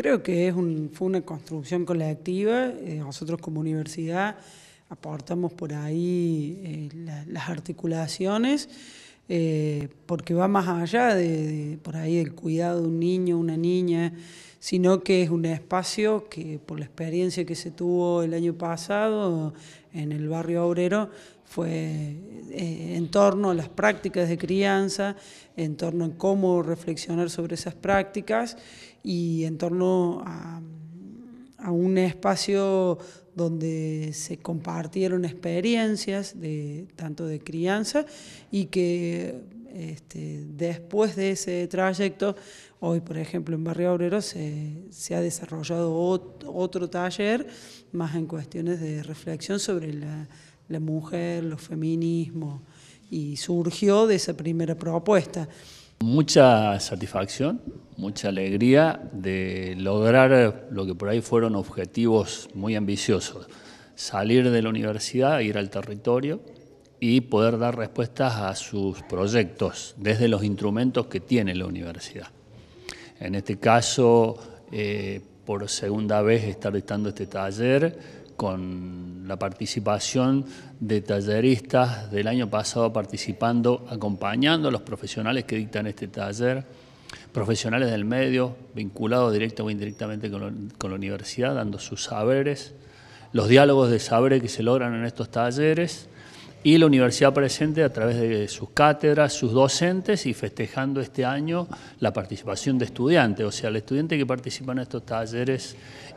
Creo que es fue una construcción colectiva. Eh, nosotros como universidad aportamos por ahí eh, las articulaciones. Eh, porque va más allá de, por ahí el cuidado de un niño, una niña, sino que es un espacio que por la experiencia que se tuvo el año pasado en el barrio obrero fue eh, en torno a las prácticas de crianza, en torno a cómo reflexionar sobre esas prácticas y en torno a a un espacio donde se compartieron experiencias tanto de crianza y que este, después de ese trayecto, hoy por ejemplo en Barrio Obrero se, ha desarrollado otro taller más en cuestiones de reflexión sobre la mujer, los feminismos, y surgió de esa primera propuesta. Mucha satisfacción, mucha alegría de lograr lo que por ahí fueron objetivos muy ambiciosos. Salir de la universidad, ir al territorio y poder dar respuestas a sus proyectos desde los instrumentos que tiene la universidad. En este caso, eh, por segunda vez estar dictando este taller, con la participación de talleristas del año pasado participando, acompañando a los profesionales que dictan este taller, profesionales del medio, vinculados directo o indirectamente con, con la universidad, dando sus saberes, los diálogos de saberes que se logran en estos talleres y la universidad presente a través de sus cátedras, sus docentes y festejando este año la participación de estudiantes, o sea, el estudiante que participa en estos talleres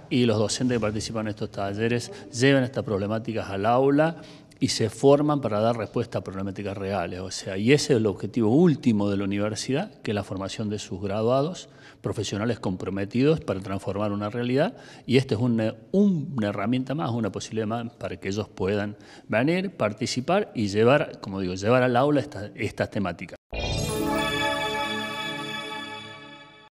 y los docentes que participan en estos talleres llevan estas problemáticas al aula y se forman para dar respuesta a problemáticas reales. O sea, y ese es el objetivo último de la universidad, que es la formación de sus graduados, profesionales comprometidos para transformar una realidad. Y esta es una, una herramienta más, una posibilidad más para que ellos puedan venir, participar y llevar, como digo, llevar al aula estas temáticas.